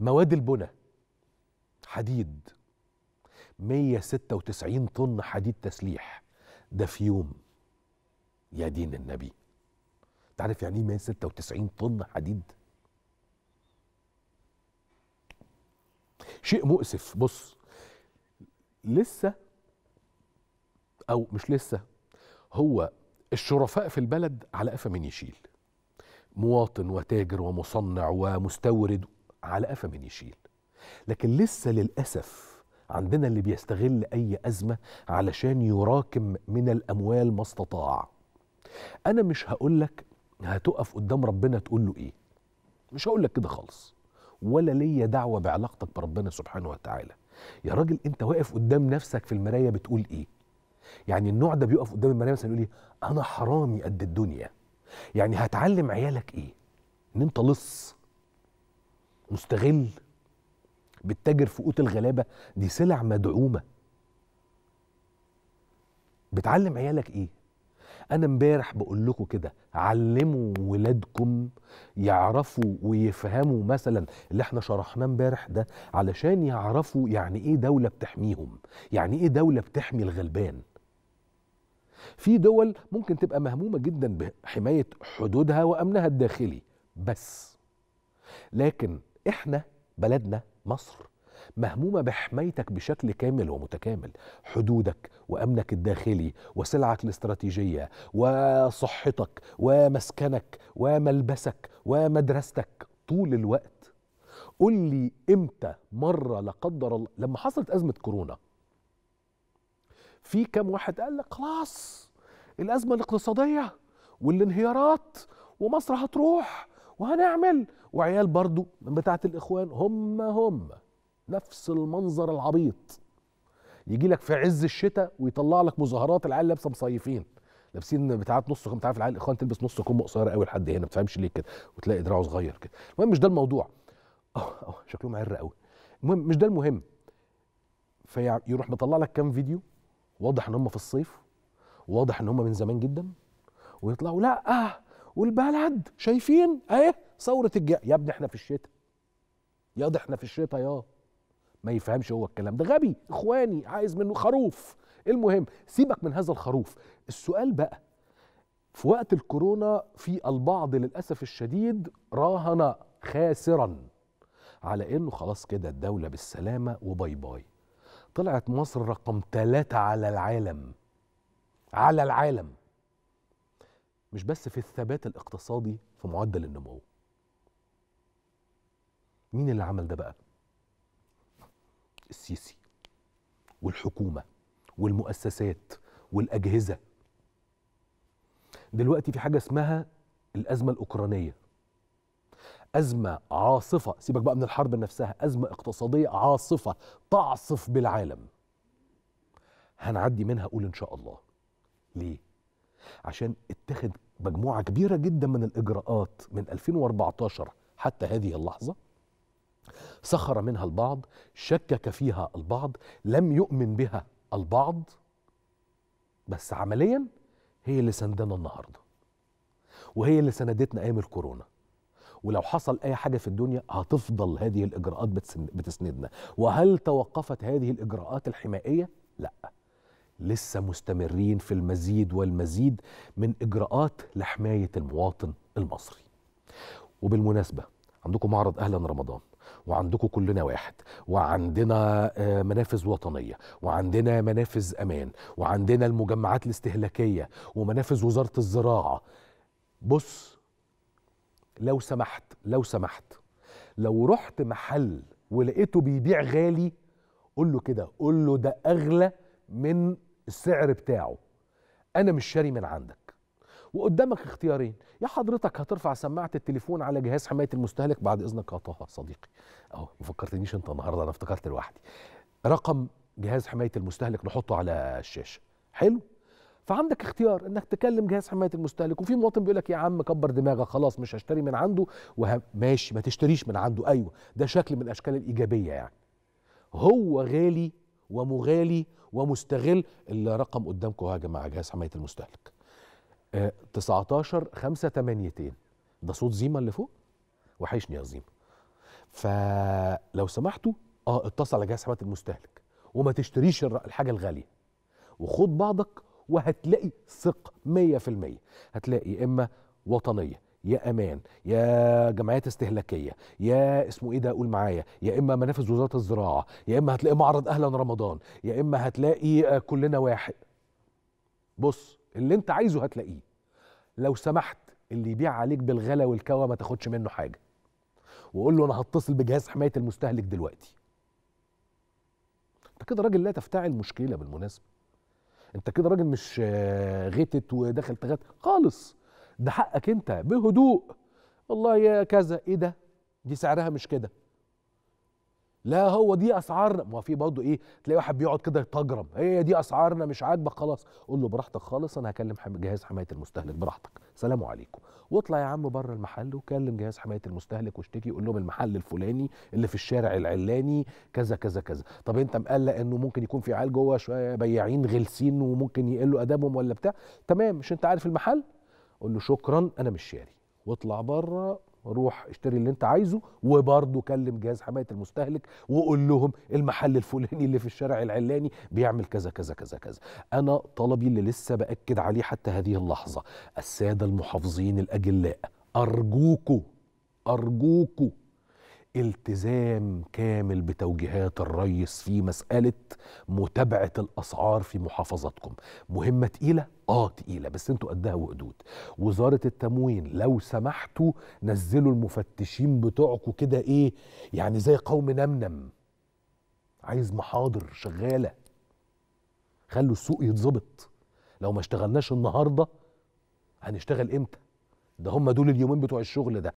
مواد البنى حديد 196 طن حديد تسليح ده في يوم يا دين النبي تعرف يعني ايه 196 طن حديد شيء مؤسف بص لسه او مش لسه هو الشرفاء في البلد على قفا من يشيل مواطن وتاجر ومصنع ومستورد على قفا من يشيل لكن لسه للأسف عندنا اللي بيستغل أي أزمة علشان يراكم من الأموال ما استطاع أنا مش هقولك هتقف قدام ربنا تقول له إيه مش هقولك كده خالص ولا ليا دعوة بعلاقتك بربنا سبحانه وتعالى يا راجل أنت واقف قدام نفسك في المراية بتقول إيه يعني النوع ده بيقف قدام المرايه مثلا يقول ايه انا حرامي قد الدنيا يعني هتعلم عيالك ايه ان انت لص مستغل بتتاجر في قوت الغلابه دي سلع مدعومه بتعلم عيالك ايه انا امبارح بقول لكم كده علموا ولادكم يعرفوا ويفهموا مثلا اللي احنا شرحناه امبارح ده علشان يعرفوا يعني ايه دوله بتحميهم يعني ايه دوله بتحمي الغلبان في دول ممكن تبقى مهمومه جدا بحمايه حدودها وامنها الداخلي بس لكن احنا بلدنا مصر مهمومه بحمايتك بشكل كامل ومتكامل حدودك وامنك الداخلي وسلعك الاستراتيجيه وصحتك ومسكنك وملبسك ومدرستك طول الوقت قل لي امتى مره لا قدر الله لما حصلت ازمه كورونا في كام واحد قال لك خلاص الازمه الاقتصاديه والانهيارات ومصر هتروح وهنعمل وعيال برضو من بتاعة الإخوان هم هم نفس المنظر العبيط يجي لك في عز الشتاء ويطلع لك مظاهرات العيال لابسه مصيفين لابسين بتاعات نص كم عارف العيال الاخوان تلبس نص كم قصيره قوي لحد هنا ما تفهمش ليه كده وتلاقي دراعه صغير كده المهم مش ده الموضوع أوه أوه شكلهم عر قوي المهم مش ده المهم فيروح مطلع لك كام فيديو واضح ان هم في الصيف واضح ان هم من زمان جدا ويطلعوا لا آه والبلد شايفين اهي ثوره الج يا ابني احنا في الشتاء يا ده احنا في الشتاء يا ما يفهمش هو الكلام ده غبي اخواني عايز منه خروف المهم سيبك من هذا الخروف السؤال بقى في وقت الكورونا في البعض للاسف الشديد راهن خاسرا على انه خلاص كده الدوله بالسلامه وباي باي طلعت مصر رقم ثلاثة على العالم على العالم مش بس في الثبات الاقتصادي في معدل النمو مين اللي عمل ده بقى السيسي والحكومه والمؤسسات والاجهزه دلوقتي في حاجه اسمها الازمه الاوكرانيه ازمه عاصفه سيبك بقى من الحرب نفسها ازمه اقتصاديه عاصفه تعصف بالعالم هنعدي منها قول ان شاء الله ليه عشان اتخذ مجموعه كبيره جدا من الاجراءات من 2014 حتى هذه اللحظه سخر منها البعض شكك فيها البعض لم يؤمن بها البعض بس عمليا هي اللي سندنا النهارده وهي اللي سندتنا ايام الكورونا ولو حصل اي حاجه في الدنيا هتفضل هذه الاجراءات بتسندنا وهل توقفت هذه الاجراءات الحمائيه لا لسه مستمرين في المزيد والمزيد من إجراءات لحماية المواطن المصري وبالمناسبة عندكم معرض أهلا رمضان وعندكم كلنا واحد وعندنا آه، منافذ وطنية وعندنا منافذ أمان وعندنا المجمعات الاستهلاكية ومنافذ وزارة الزراعة بص لو سمحت لو سمحت لو رحت محل ولقيته بيبيع غالي قول له كده قول له ده أغلى من السعر بتاعه انا مش شاري من عندك وقدامك اختيارين يا حضرتك هترفع سماعه التليفون على جهاز حمايه المستهلك بعد اذنك يا طه صديقي اهو ما فكرتنيش انت النهارده انا افتكرت لوحدي رقم جهاز حمايه المستهلك نحطه على الشاشه حلو فعندك اختيار انك تكلم جهاز حمايه المستهلك وفي مواطن بيقول لك يا عم كبر دماغك خلاص مش هشتري من عنده وه... ماشي ما تشتريش من عنده ايوه ده شكل من الاشكال الايجابيه يعني هو غالي ومغالي ومستغل الرقم قدامكم يا جماعه جهاز حمايه المستهلك 19 5 8 ده صوت زيما اللي فوق وحشني يا زيما فلو سمحتوا اه اتصل على جهاز حمايه المستهلك وما تشتريش الحاجه الغاليه وخد بعضك وهتلاقي ثقه 100% هتلاقي اما وطنيه يا امان يا جمعيات استهلاكيه يا اسمه ايه ده قول معايا يا اما منافذ وزاره الزراعه يا اما هتلاقي معرض اهلا رمضان يا اما هتلاقي آه، كلنا واحد بص اللي انت عايزه هتلاقيه لو سمحت اللي يبيع عليك بالغلا والكوى ما تاخدش منه حاجه وقول له انا هتصل بجهاز حمايه المستهلك دلوقتي انت كده راجل لا تفتعل مشكله بالمناسبه انت كده راجل مش آه، غتت ودخل تغت خالص ده حقك انت بهدوء والله يا كذا ايه ده دي سعرها مش كده لا هو دي اسعارنا ما في برضه ايه تلاقي واحد بيقعد كده يتجرم هي دي اسعارنا مش عاجبك خلاص قول له براحتك خالص انا هكلم جهاز حمايه المستهلك براحتك سلام عليكم واطلع يا عم بره المحل وكلم جهاز حمايه المستهلك واشتكي قول لهم المحل الفلاني اللي في الشارع العلاني كذا كذا كذا طب انت مقلق انه ممكن يكون في عيال جوه شويه بياعين غلسين وممكن يقلوا ادابهم ولا بتاع تمام مش انت عارف المحل قول له شكرا انا مش شاري واطلع بره روح اشتري اللي انت عايزه وبرضه كلم جهاز حمايه المستهلك وقول لهم المحل الفلاني اللي في الشارع العلاني بيعمل كذا كذا كذا كذا انا طلبي اللي لسه باكد عليه حتى هذه اللحظه الساده المحافظين الاجلاء ارجوكوا ارجوكوا التزام كامل بتوجيهات الريس في مسألة متابعة الأسعار في محافظتكم مهمة تقيلة؟ آه تقيلة بس انتوا قدها وقدود وزارة التموين لو سمحتوا نزلوا المفتشين بتوعكم كده إيه يعني زي قوم نمنم عايز محاضر شغالة خلوا السوق يتظبط لو ما اشتغلناش النهاردة هنشتغل إمتى؟ ده هم دول اليومين بتوع الشغل ده